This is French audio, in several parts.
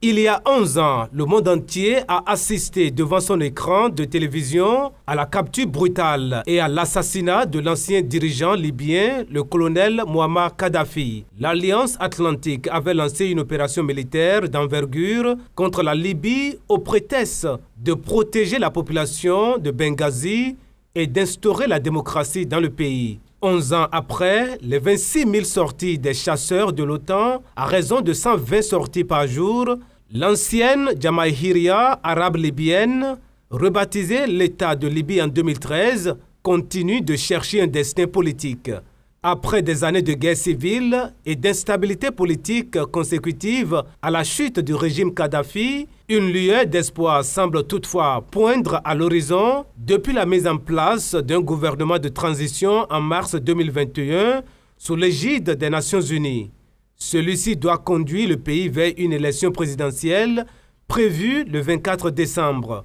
Il y a 11 ans, le monde entier a assisté devant son écran de télévision à la capture brutale et à l'assassinat de l'ancien dirigeant libyen, le colonel Muammar Kadhafi. L'Alliance Atlantique avait lancé une opération militaire d'envergure contre la Libye au prétexte de protéger la population de Benghazi et d'instaurer la démocratie dans le pays. 11 ans après, les 26 000 sorties des chasseurs de l'OTAN, à raison de 120 sorties par jour, l'ancienne Jamahiria arabe libyenne, rebaptisée l'État de Libye en 2013, continue de chercher un destin politique. Après des années de guerre civile et d'instabilité politique consécutive à la chute du régime Kadhafi, une lueur d'espoir semble toutefois poindre à l'horizon depuis la mise en place d'un gouvernement de transition en mars 2021 sous l'égide des Nations Unies. Celui-ci doit conduire le pays vers une élection présidentielle prévue le 24 décembre.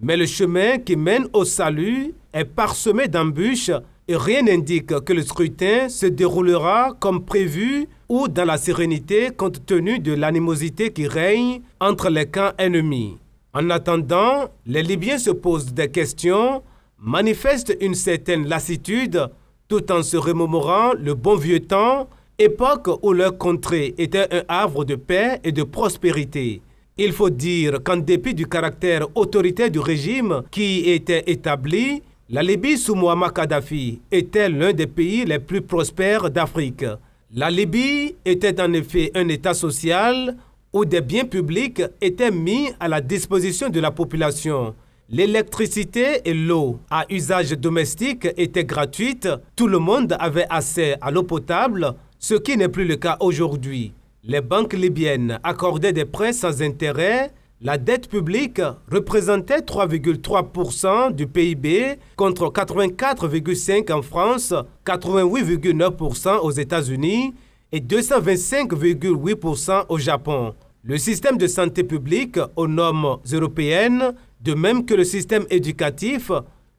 Mais le chemin qui mène au salut est parsemé d'embûches rien n'indique que le scrutin se déroulera comme prévu ou dans la sérénité compte tenu de l'animosité qui règne entre les camps ennemis. En attendant, les Libyens se posent des questions, manifestent une certaine lassitude tout en se remémorant le bon vieux temps, époque où leur contrée était un havre de paix et de prospérité. Il faut dire qu'en dépit du caractère autoritaire du régime qui était établi, la Libye sous Muammar Kadhafi était l'un des pays les plus prospères d'Afrique. La Libye était en effet un État social où des biens publics étaient mis à la disposition de la population. L'électricité et l'eau à usage domestique étaient gratuites, tout le monde avait accès à l'eau potable, ce qui n'est plus le cas aujourd'hui. Les banques libyennes accordaient des prêts sans intérêt la dette publique représentait 3,3% du PIB contre 84,5% en France, 88,9% aux États-Unis et 225,8% au Japon. Le système de santé publique aux normes européennes, de même que le système éducatif,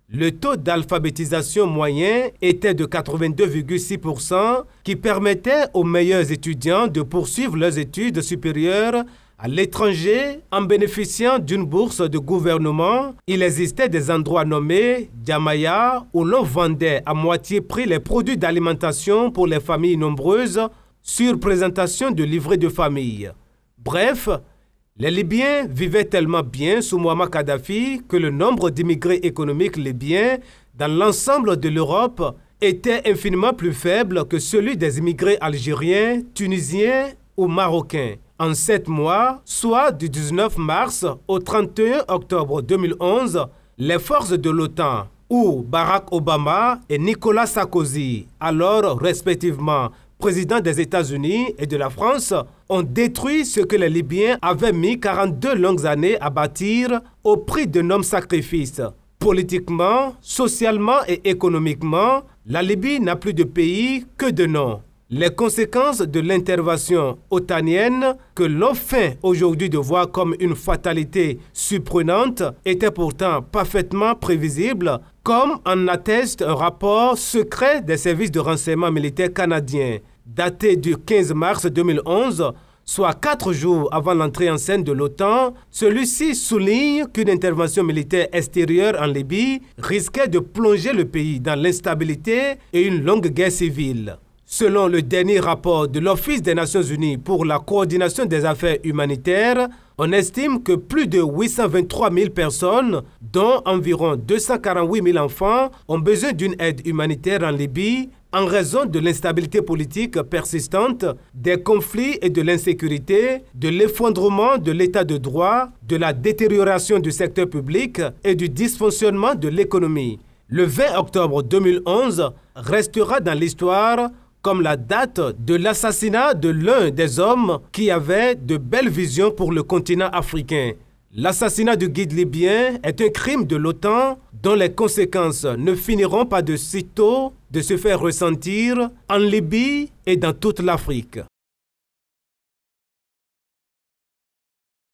le taux d'alphabétisation moyen était de 82,6% qui permettait aux meilleurs étudiants de poursuivre leurs études supérieures à l'étranger, en bénéficiant d'une bourse de gouvernement, il existait des endroits nommés Djamaya où l'on vendait à moitié prix les produits d'alimentation pour les familles nombreuses sur présentation de livrets de famille. Bref, les Libyens vivaient tellement bien sous Muammar Kadhafi que le nombre d'immigrés économiques libyens dans l'ensemble de l'Europe était infiniment plus faible que celui des immigrés algériens, tunisiens ou marocains en sept mois, soit du 19 mars au 31 octobre 2011, les forces de l'OTAN, où Barack Obama et Nicolas Sarkozy, alors respectivement président des États-Unis et de la France, ont détruit ce que les Libyens avaient mis 42 longues années à bâtir au prix de nombreux sacrifices. Politiquement, socialement et économiquement, la Libye n'a plus de pays que de noms. Les conséquences de l'intervention otanienne, que l'on fait aujourd'hui de voir comme une fatalité surprenante, étaient pourtant parfaitement prévisibles, comme en atteste un rapport secret des services de renseignement militaire canadiens, daté du 15 mars 2011, soit quatre jours avant l'entrée en scène de l'OTAN. Celui-ci souligne qu'une intervention militaire extérieure en Libye risquait de plonger le pays dans l'instabilité et une longue guerre civile. Selon le dernier rapport de l'Office des Nations Unies pour la coordination des affaires humanitaires, on estime que plus de 823 000 personnes, dont environ 248 000 enfants, ont besoin d'une aide humanitaire en Libye en raison de l'instabilité politique persistante, des conflits et de l'insécurité, de l'effondrement de l'état de droit, de la détérioration du secteur public et du dysfonctionnement de l'économie. Le 20 octobre 2011 restera dans l'histoire comme la date de l'assassinat de l'un des hommes qui avait de belles visions pour le continent africain. L'assassinat du guide libyen est un crime de l'OTAN dont les conséquences ne finiront pas de sitôt de se faire ressentir en Libye et dans toute l'Afrique.